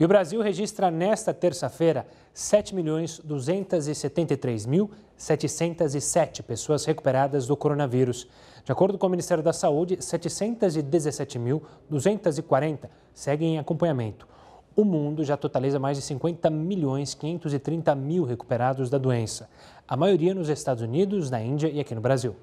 E o Brasil registra nesta terça-feira 7.273.707 pessoas recuperadas do coronavírus. De acordo com o Ministério da Saúde, 717.240 seguem em acompanhamento. O mundo já totaliza mais de 50 milhões 530 mil recuperados da doença, a maioria nos Estados Unidos, na Índia e aqui no Brasil.